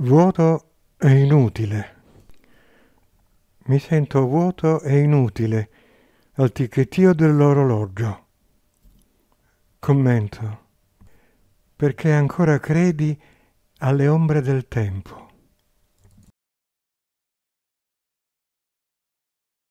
Vuoto e inutile. Mi sento vuoto e inutile al ticchettio dell'orologio. Commento. Perché ancora credi alle ombre del tempo.